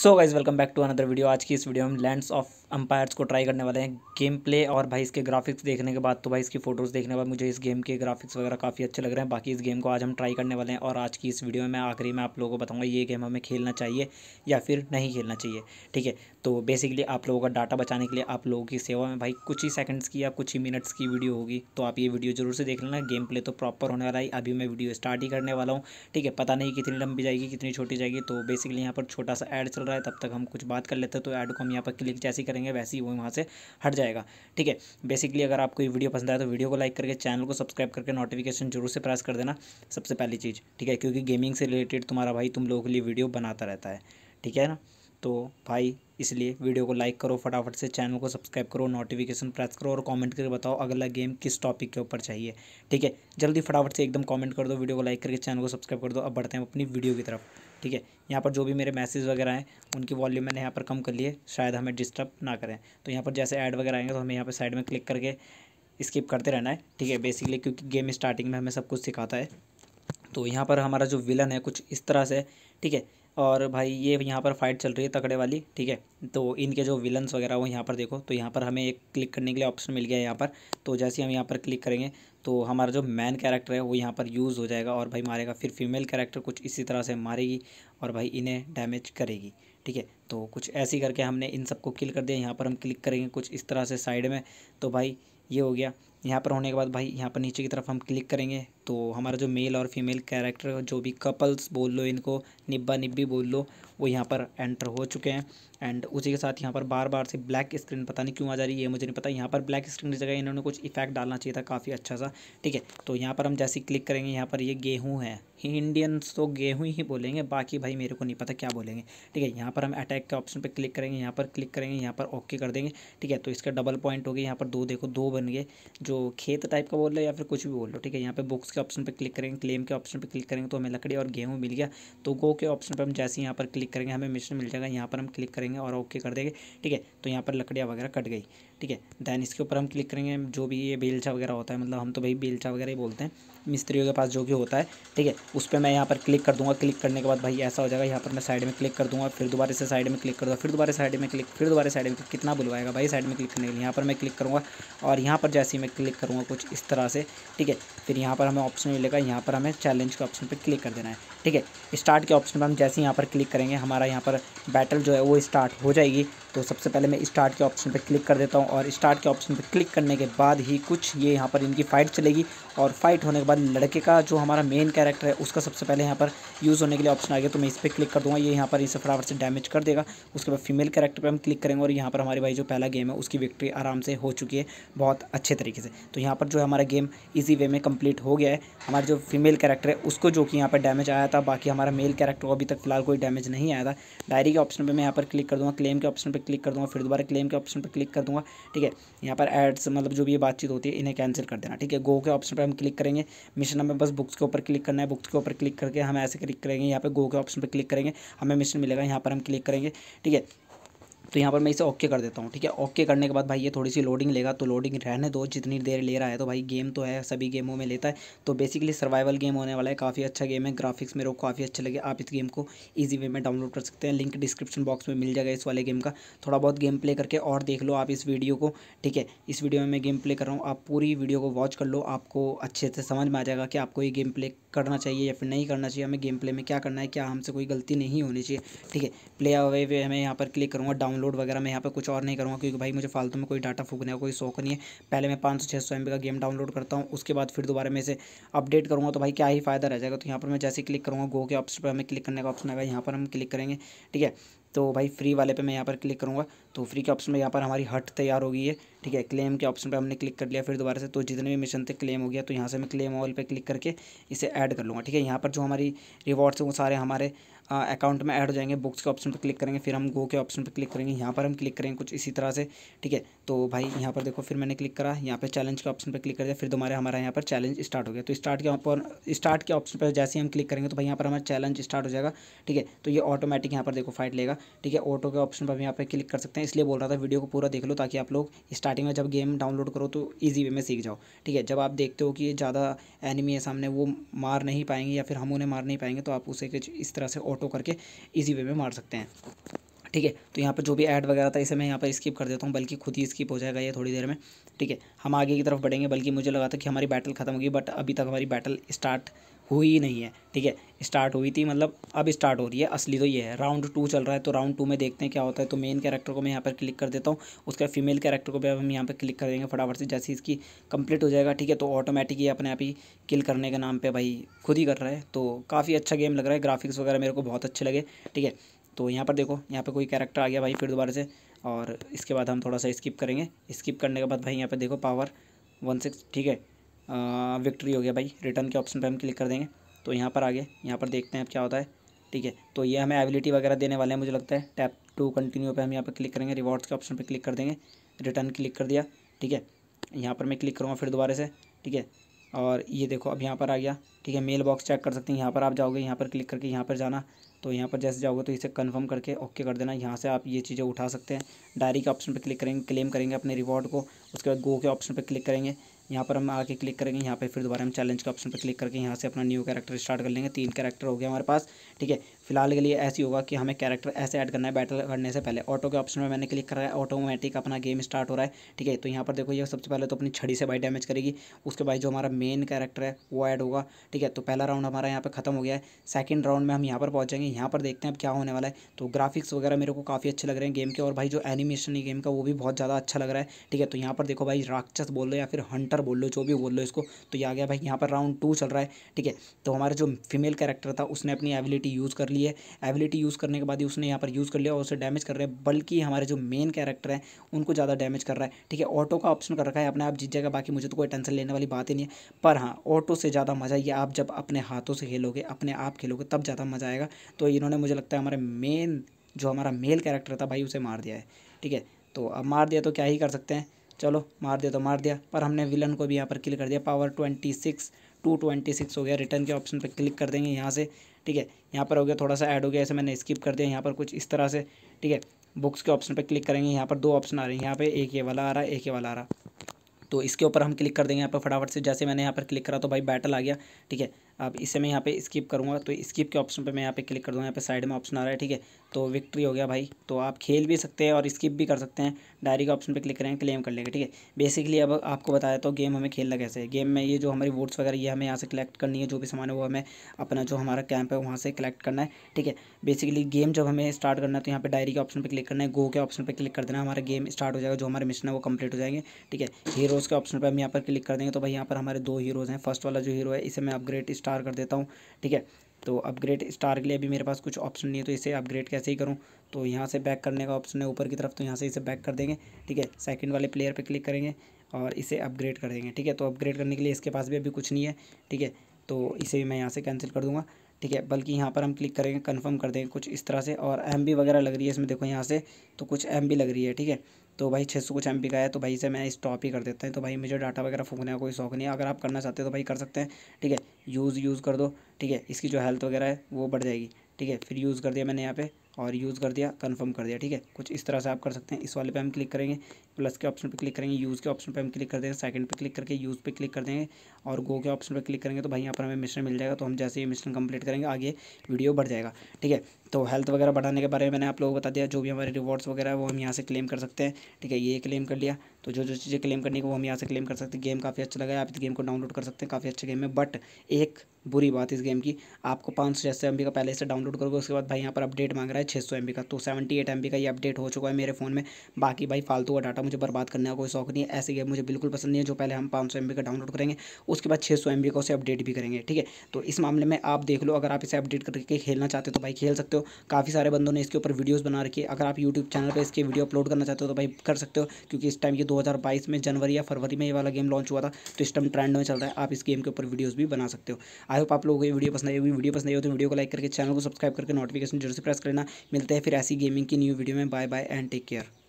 so guys welcome back to another video आज की इस वीडियो में लैंड्स ऑफ अंपायर्स को ट्राई करने वाले हैं गेम प्ले और भाई इसके ग्राफिक्स देखने के बाद तो भाई इसकी फ़ोटोज़ देखने के बाद मुझे इस गेम के ग्राफिक्स वगैरह काफ़ी अच्छे लग रहे हैं बाकी इस गेम को आज हम ट्राई करने वाले हैं और आज की इस वीडियो में मैं आखिरी में आप लोगों को बताऊँगा ये गेम हमें खेलना चाहिए या फिर नहीं खेलना चाहिए ठीक है तो बेसिकली आप लोगों का डाटा बचाने के लिए आप लोगों की सेवा में भाई कुछ ही सेकंड्स की या कुछ ही मिनट्स की वीडियो होगी तो आप ये वीडियो जरूर से देख लेना गेम प्ले तो प्रॉपर होने वाला है अभी मैं वीडियो स्टार्ट ही करने वाला हूँ ठीक है पता नहीं कितनी लंबी जाएगी कितनी छोटी जाएगी तो बेसिकली यहाँ पर छोटा सा एड चल रहा है तब तक हम कुछ बात कर लेते हैं तो ऐड को हम यहाँ पर क्लिक जैसे करेंगे वैसे ही वो वहाँ से हट जाएगा ठीक है बेसिकली अगर आपको ये वीडियो पसंद आए तो वीडियो को लाइक करके चैनल को सब्सक्राइब करके नोटिफिकेशन जरूर से प्रेस कर देना सबसे पहली चीज़ ठीक है क्योंकि गेमिंग से रिलेटेड तुम्हारा भाई तुम लोगों के लिए वीडियो बनाता रहता है ठीक है ना तो भाई इसलिए वीडियो को लाइक करो फटाफट से चैनल को सब्सक्राइब करो नोटिफिकेशन प्रेस करो और कमेंट करके बताओ अगला गेम किस टॉपिक के ऊपर चाहिए ठीक है जल्दी फटाफट से एकदम कमेंट कर दो वीडियो को लाइक करके चैनल को सब्सक्राइब कर दो अब बढ़ते हैं अपनी वीडियो की तरफ ठीक है यहाँ पर जो भी मेरे मैसेज वगैरह हैं उनकी वॉल्यूम मैंने यहाँ पर कम कर लिए शायद हमें डिस्टर्ब ना करें तो यहाँ पर जैसे ऐड वगैरह आएंगे तो हमें यहाँ पर साइड में क्लिक करके स्किप करते रहना है ठीक है बेसिकली क्योंकि गेम स्टार्टिंग में हमें सब कुछ सिखाता है तो यहाँ पर हमारा जो विलन है कुछ इस तरह से ठीक है और भाई ये यहाँ पर फाइट चल रही है तकड़े वाली ठीक है तो इनके जो विलन्स वगैरह वो यहाँ पर देखो तो यहाँ पर हमें एक क्लिक करने के लिए ऑप्शन मिल गया है यहाँ पर तो जैसे हम यहाँ पर क्लिक करेंगे तो हमारा जो मैन कैरेक्टर है वो यहाँ पर यूज़ हो जाएगा और भाई मारेगा फिर फीमेल कैरेक्टर कुछ इसी तरह से मारेगी और भाई इन्हें डैमेज करेगी ठीक है तो कुछ ऐसी करके हमने इन सबको किल कर दिया यहाँ पर हम क्लिक करेंगे कुछ इस तरह से साइड में तो भाई ये हो गया यहाँ पर होने के बाद भाई यहाँ पर नीचे की तरफ हम क्लिक करेंगे तो हमारा जो मेल और फीमेल कैरेक्टर जो भी कपल्स बोल लो इनको निब्बा निब्बी बोल लो वो यहाँ पर एंटर हो चुके हैं एंड उसी के साथ यहाँ पर बार बार से ब्लैक स्क्रीन पता नहीं क्यों आ जा रही है मुझे नहीं पता यहाँ पर ब्लैक स्क्रीन की जगह इन्होंने कुछ इफेक्ट डालना चाहिए था काफ़ी अच्छा सा ठीक है तो यहाँ पर हम जैसे क्लिक करेंगे यहाँ पर ये गेहूँ है इंडियंस तो गेहूँ ही बोलेंगे बाकी भाई मेरे को नहीं पता क्या बोलेंगे ठीक है यहाँ पर हम अटैक के ऑप्शन पर क्लिक करेंगे यहाँ पर क्लिक करेंगे यहाँ पर ओके कर देंगे ठीक है तो इसका डबल पॉइंट हो गया यहाँ पर दो देखो दो बन गए जो खेत टाइप का बोल लो या फिर कुछ भी बोल लो ठीक है यहाँ पर बुक्स के ऑप्शन पर क्लिक करेंगे क्लेम के ऑप्शन पर क्लिक करेंगे तो हमें लकड़ी और गेहूँ मिल गया तो गो के ऑप्शन पर हम जैसे यहाँ पर क्लिक करेंगे हमें मिशन मिल जाएगा यहाँ पर हम क्लिक करेंगे और ओके कर देंगे ठीक है तो यहाँ पर लकड़ियाँ वगैरह कट गई ठीक है दैन इसके ऊपर हम क्लिक करेंगे जो भी ये बेलचा वगैरह होता है मतलब हम तो भाई बेलचा वगैरह ही बोलते हैं मिस्त्रियों के पास जो भी होता है ठीक है उस पर मैं यहाँ पर क्लिक कर दूँगा क्लिक करने के बाद भाई ऐसा हो जाएगा यहाँ पर मैं साइड में क्लिक कर दूँगा फिर दोबारा से साइड में क्लिक कर दूँगा फिर दोबारा साइड में क्लिक फिर दोबारा साइड में कितना बुलवाएगा भाई साइड में क्लिक करने के लिए यहाँ पर मैं क्लिक करूँगा और यहाँ पर जैसे ही मैं क्लिक करूँगा कुछ इस तरह से ठीक है फिर यहाँ पर हमें ऑप्शन मिलेगा यहाँ पर हमें चैलेंज के ऑप्शन पर क्लिक कर देना है ठीक है स्टार्ट के ऑप्शन पर हम जैसे यहाँ पर क्लिक करेंगे हमारा यहाँ पर बैटल जो है वो स्टार्ट हो जाएगी तो सबसे पहले मैं स्टार्ट के ऑप्शन पर क्लिक कर देता हूँ और स्टार्ट के ऑप्शन पर क्लिक करने के बाद ही कुछ ये यहाँ पर इनकी फ़ाइट चलेगी और फाइट होने के बाद लड़के का जो हमारा मेन कैरेक्टर है उसका सबसे पहले यहाँ पर यूज़ होने के लिए ऑप्शन आ गया तो मैं इस पर क्लिक कर दूँगा ये यहाँ पर इसे फटाफट से डैमेज कर देगा उसके बाद फीमेल कैरेक्टर पर हम क्लिक करेंगे और यहाँ पर हमारे भाई जो पहला गेम है उसकी विक्ट्री आराम से हो चुकी है बहुत अच्छे तरीके से तो यहाँ पर जो है हमारा गेम ईजी वे में कम्प्लीट हो गया है हमारे जो फीमेल कैरेक्टर है उसको जो कि यहाँ पर डैमेज आया था बाकी हमारा मेल कैरेक्टर को अभी तक फिलहाल कोई डैमेज नहीं आया था डायरी के ऑप्शन पर मैं यहाँ पर क्लिक कर दूँगा क्लेम के ऑप्शन पर क्लिक कर दूँगा फिर दोबारा क्लेम के ऑप्शन पर क्लिक कर दूँगा ठीक है यहाँ पर एड्स मतलब जो भी ये बातचीत होती है इन्हें कैंसिल कर देना ठीक है गो के ऑप्शन पर हम क्लिक करेंगे मिशन हमें बस बुक्स के ऊपर क्लिक करना है बुक्स के ऊपर क्लिक करके हम ऐसे क्लिक करेंगे यहाँ पर गो के ऑप्शन पर क्लिक करेंगे हमें मिशन मिलेगा यहाँ पर हम क्लिक करेंगे ठीक है तो यहाँ पर मैं इसे ओके कर देता हूँ ठीक है ओके करने के बाद भाई ये थोड़ी सी लोडिंग लेगा तो लोडिंग रहने दो जितनी देर ले रहा है तो भाई गेम तो है सभी गेमों में लेता है तो बेसिकली सर्वाइवल गेम होने वाला है काफ़ी अच्छा गेम है ग्राफिक्स मेरे को काफ़ी अच्छे लगे आप इस गेम को ईजी वे में डाउनलोड कर सकते हैं लिंक डिस्क्रिप्शन बॉक्स में मिल जाएगा इस वाले गेम का थोड़ा बहुत गेम प्ले करके और देख लो आप इस वीडियो को ठीक है इस वीडियो में मैं गेम प्ले कर रहा हूँ आप पूरी वीडियो को वॉच कर लो आपको अच्छे से समझ में आ जाएगा कि आपको ये गेम प्ले करना चाहिए या फिर नहीं करना चाहिए हमें गेम प्ले में क्या करना है क्या हमसे कोई गलती नहीं होनी चाहिए ठीक है प्ले अवे वे हमें यहाँ पर क्लिक करूँगा डाउनलोड डाउनलोड वगैरह मैं यहाँ पे कुछ और नहीं करूँगा क्योंकि भाई मुझे फालतू में कोई डाटा फूकने का कोई शौक नहीं है पहले मैं पाँच सौ छः सौ एम का गेम डाउनलोड करता हूँ उसके बाद फिर दोबारा मैं इसे अपडेट करूँगा तो भाई क्या ही फायदा रह जाएगा तो यहाँ पर मैं जैसे क्लिक करूँगा गो के ऑप्शन पर हमें क्लिक करने का ऑप्शन आएगा यहाँ पर हम क्लिक करेंगे ठीक है तो भाई फ्री वाले पे मैं यहाँ पर क्लिक करूँगा तो फ्री के ऑप्शन में यहाँ पर हमारी हट तैयार हो गई है ठीक है क्लेम के ऑप्शन पे हमने क्लिक कर लिया फिर दोबारा से तो जितने भी मिशन थे क्लेम हो गया तो यहाँ से मैं क्लेम ऑल पे क्लिक करके इसे ऐड कर लूँगा ठीक है यहाँ पर जो हमारी रिवॉर्ड्स हैं वो सारे हमारे अकाउंट में ऐड हो जाएंगे बुक्स के ऑप्शन पर क्लिक करेंगे फिर हम गो के ऑप्शन पर क्लिक करेंगे यहाँ पर हम क्लिक करेंगे कुछ इसी तरह से ठीक है तो भाई यहाँ पर देखो फिर मैंने क्लिक करा यहाँ पर चैलेंज के ऑप्शन पर क्लिक कर दिया फिर दोबारा हमारा यहाँ पर चैलेंज स्टार्ट हो गया तो स्टार्ट के ऊपर स्टार्ट के ऑप्शन पर जैसे ही हम क्लिक करेंगे तो भाई यहाँ पर हमारा चैलेंज स्टार्ट हो जाएगा ठीक है तो ये ऑटोमेटिक यहाँ पर देखो फाइट लेगा ठीक है ऑटो के ऑप्शन पर हम यहाँ पर क्लिक कर सकते हैं इसलिए बोल रहा था वीडियो को पूरा देख लो ताकि आप लोग स्टार्टिंग में जब गेम डाउनलोड करो तो ईजी वे में सीख जाओ ठीक है जब आप देखते हो कि ज़्यादा एनिमी है सामने वो मार नहीं पाएंगे या फिर हम उन्हें मार नहीं पाएंगे तो आप उसे इस तरह से ऑटो करके ईजी वे में मार सकते हैं ठीक है तो यहाँ पर जो भी ऐड वगैरह था इसे मैं यहाँ पर स्किप कर देता हूँ बल्कि खुद ही स्किप हो जाएगा ये थोड़ी देर में ठीक है हम आगे की तरफ बढ़ेंगे बल्कि मुझे लगा था कि हमारी बैटल खत्म होगी बट अभी तक हमारी बैटल स्टार्ट हुई नहीं है ठीक है स्टार्ट हुई थी मतलब अब स्टार्ट हो रही है असली तो ये है राउंड टू चल रहा है तो राउंड टू में देखते हैं क्या होता है तो मेन कैरेक्टर को मैं यहाँ पर क्लिक कर देता हूँ उसके फीमेल कैरेक्टर को भी अब हम यहाँ पर क्लिक कर देंगे फटाफट से जैसे इसकी कंप्लीट हो जाएगा ठीक है तो ऑटोमेटिक अपने आप ही किल करने के नाम पर भाई खुद ही कर रहा है तो काफ़ी अच्छा गेम लग रहा है ग्राफिक्स वगैरह मेरे को बहुत अच्छे लगे ठीक है तो यहाँ पर देखो यहाँ पे कोई कैरेक्टर आ गया भाई फिर दोबारा से और इसके बाद हम थोड़ा सा स्किप करेंगे स्किप करने के बाद भाई यहाँ पे देखो पावर वन सिक्स ठीक है विक्ट्री हो गया भाई रिटर्न के ऑप्शन पे हम क्लिक कर देंगे तो यहाँ पर आगे यहाँ पर देखते हैं अब क्या होता है ठीक है तो ये हमें एबिलिटी वगैरह देने वाले हैं मुझे लगता है टैप टू कंटिन्यू पे हम यहाँ पर क्लिक करेंगे रिवॉर्ड्स के ऑप्शन पर क्लिक कर देंगे रिटर्न क्लिक कर दिया ठीक है यहाँ पर मैं क्लिक करूँगा फिर दोबारा से ठीक है और ये देखो अब यहाँ पर आ गया ठीक है मेल बॉक्स चेक कर सकते हैं यहाँ पर आप जाओगे यहाँ पर क्लिक करके यहाँ पर जाना तो यहाँ पर जैसे जाओगे तो इसे कंफर्म करके ओके कर देना यहाँ से आप ये चीज़ें उठा सकते हैं डायरी के ऑप्शन पर क्लिक करेंगे क्लेम करेंगे अपने रिवॉर्ड को उसके बाद गो के ऑप्शन पर क्लिक करेंगे यहाँ पर हम आके क्लिक करेंगे यहाँ पे फिर दोबारा हम चैलेंज के ऑप्शन पर क्लिक करके यहाँ से अपना न्यू कैरेक्टर स्टार्ट कर लेंगे तीन कैरेक्टर हो गया हमारे पास ठीक है फिलहाल के लिए ऐसी होगा कि हमें कैरेक्टर ऐसे ऐड करना है बैटल करने से पहले ऑटो के ऑप्शन में मैंने क्लिक करा है ऑटोमेटिक अपना गेम स्टार्ट हो रहा है ठीक है तो यहाँ पर देखो ये सबसे पहले तो अपनी छड़ी से बाई डैमेज करेगी उसके बाद जो हमारा मेन कैरेक्टर है वो ऐड होगा ठीक है तो पहला राउंड हमारा यहाँ पर खत्म हो गया है सेकेंड राउंड में हम यहाँ पर पहुँच जाएंगे यहाँ पर देखते हैं अब क्या होने वाला है तो ग्राफिक्स वगैरह मेरे को काफ़ी अच्छे लग रहे हैं गेम के और भाई जो एनिमेशन है गेम का वो भी बहुत ज़्यादा अच्छा लग रहा है ठीक है तो यहाँ पर देखो भाई राक्षस बोल लो या फिर हंटर बोल लो जो भी बोल लो इसको तो ये आ गया भाई यहाँ पर राउंड टू चल रहा है ठीक है तो हमारा जो फीमेल कैरेक्टर था उसने अपनी एबिलिटी यूज़ कर ली ली है एबिलिटी यूज़ करने के बाद ही उसने यहाँ पर यूज़ कर लिया और उसे डैमेज कर रहे हैं बल्कि हमारे जो मेन कैरेक्टर हैं उनको ज़्यादा डैमेज कर रहा है ठीक है ऑटो का ऑप्शन कर रखा है अपने आप जीत जाएगा बाकी मुझे तो कोई टेंशन लेने वाली बात ही नहीं है पर हाँ ऑटो से ज़्यादा मज़ा ये आप जब अपने हाथों से खेलोगे अपने आप खेलोगे तब ज़्यादा मज़ा आएगा तो इन्होंने मुझे लगता है हमारे मेन जो हमारा मेल कैरेक्टर था भाई उसे मार दिया है ठीक है तो अब मार दिया तो क्या ही कर सकते हैं चलो मार दिया तो मार दिया पर हमने विलन को भी यहाँ पर किल कर दिया power twenty six to twenty six हो गया रिटर्न के ऑप्शन पर क्लिक कर देंगे यहाँ से ठीक है यहाँ पर हो गया थोड़ा सा ऐड हो गया ऐसे मैंने स्किप कर दिया यहाँ पर कुछ इस तरह से ठीक है बुक्स के ऑप्शन पर क्लिक करेंगे यहाँ पर दो ऑप्शन आ रहे हैं यहाँ पर एक ये वाला आ रहा है एक ये वाला आ रहा तो इसके ऊपर हम क्लिक कर देंगे यहाँ पर फटाफट से जैसे मैंने यहाँ पर क्लिक करा तो भाई बैटल आ गया ठीक है अब इसे मैं यहाँ पे स्किप करूँगा तो स्किप के ऑप्शन पे मैं यहाँ पे क्लिक कर दूँगा यहाँ पे साइड में ऑप्शन आ रहा है ठीक है तो विक्ट्री हो गया भाई तो आप खेल भी सकते हैं और स्किप भी कर सकते हैं डायरी के ऑप्शन पे क्लिक करें क्लेम कर लेंगे ठीक है बेसिकली अब आपको बताया तो गेम हमें खेलना कैसे है गेम में ये जो हमारी वोट्स वगैरह ये हमें यहाँ से कलेक्ट करनी है जो भी सामान है वो हमें अपना जो हमारा कैंप है वहाँ से कलेक्ट करना है ठीक है बेसिकली गेम जब हमें स्टार्ट करना है तो यहाँ पर डायरी के ऑप्शन पर क्लिक करना है गो के ऑप्शन पर क्लिक कर देना हमारा गेम स्टार्ट हो जाएगा जो हमारे मिशन है वो कम्प्लीट हो जाएंगे ठीक है हीरोज़ के ऑप्शन पर हम यहाँ पर क्लिक कर देंगे तो भाई यहाँ पर हमारे दो हीरोज़ हैं फर्स्ट वाला जो हीरो है इसे मैं अपग्रेड स्टार्ट स्टार कर देता हूँ ठीक है तो अपग्रेड स्टार के लिए अभी मेरे पास कुछ ऑप्शन नहीं है तो इसे अपग्रेड कैसे ही करूँ तो यहाँ से बैक करने का ऑप्शन है ऊपर की तरफ तो यहाँ से इसे बैक कर देंगे ठीक है सेकंड वाले प्लेयर पे क्लिक करेंगे और इसे अपग्रेड कर देंगे ठीक है तो अपग्रेड करने के लिए इसके पास भी अभी कुछ नहीं है ठीक है तो इसे भी मैं यहाँ से कैंसिल कर दूँगा ठीक है बल्कि यहाँ पर हम क्लिक करेंगे कंफर्म कर देंगे कुछ इस तरह से और एम वगैरह लग रही है इसमें देखो यहाँ से तो कुछ एम लग रही है ठीक है तो भाई छः सौ कुछ एम का है तो भाई इसे मैं स्टॉप ही कर देता हूँ तो भाई मुझे डाटा वगैरह फूकने का कोई शौक नहीं है अगर आप करना चाहते हो तो भाई कर सकते हैं ठीक है यूज़ यूज़ कर दो ठीक है इसकी जो हेल्थ वगैरह है वो बढ़ जाएगी ठीक है फिर यूज़ कर दिया मैंने यहाँ पे और यूज़ कर दिया कंफर्म कर दिया ठीक है कुछ इस तरह से आप कर सकते हैं इस वाले पे हम क्लिक करेंगे प्लस के ऑप्शन पे क्लिक करेंगे यूज़ के ऑप्शन पे हम क्लिक कर देंगे सेकंड पे क्लिक करके यूज़ पे क्लिक कर देंगे और गो के ऑप्शन पे क्लिक करेंगे तो भाई यहाँ पर हमें मिशन मिल जाएगा तो हम जैसे ही मिशन कंप्लीट करेंगे आगे वीडियो बढ़ जाएगा ठीक है तो हेल्थ वगैरह बढ़ाने के बारे में मैंने आप लोगों को बता दिया जो भी हमारे रिवॉर्ड्स वगैरह वो हम यहाँ से क्लेम कर सकते हैं ठीक है ये क्लेम कर लिया तो जो जो चीज़ें क्लेम करनी है वो हम यहाँ से क्लेम कर सकते हैं गेम काफ़ी अच्छा लगा आप इस गेम को डाउनलोड कर सकते हैं काफ़ी अच्छे गेम है बट एक बुरी बात इस गेम की आपको पाँच सौ जैसे एम का पहले से डाउनलोड करोगे उसके बाद भाई यहाँ पर अपडेट मांग रहा है है छः सौ का तो सेवेंटी एट का ये अपडेट हो चुका है मेरे फ़ोन में बाकी भाई फालतू का डाटा मुझे बर्बाद करने का कोई शौक नहीं है ऐसे गेम मुझे बिल्कुल पसंद नहीं है जो पहले हम पाँच सौ का डाउनलोड करेंगे उसके बाद छः सौ का उसे अपडेट भी करेंगे ठीक है तो इस मामले में आप देख लो अगर आप इसे अपडेट करके खेलना चाहते हो तो भाई खेल सकते हो काफ़ी सारे बंदों ने इसके ऊपर वीडियोज़ बना रखी है अगर आप यूट्यूब चैनल पर इसके वीडियो अपलोड करना चाहते हो तो भाई कर सकते हो क्योंकि इस टाइम ये दो में जनवरी या फरवरी में ये वाला गेम लॉन्च हुआ था तो इस टाइम ट्रेंड में चल रहा है आप इस गेम के ऊपर वीडियोज़ भी बना सकते हो आई होप आप लोगों को ये वीडियो पसंद आई वीडियो पसंद आई हो तो वीडियो को लाइक करके चैनल को सब्सक्राइब करके नोटिफिकेशन जरूर से प्रेस करना मिलते हैं फिर ऐसी गेमिंग की न्यू वीडियो में bye bye and take care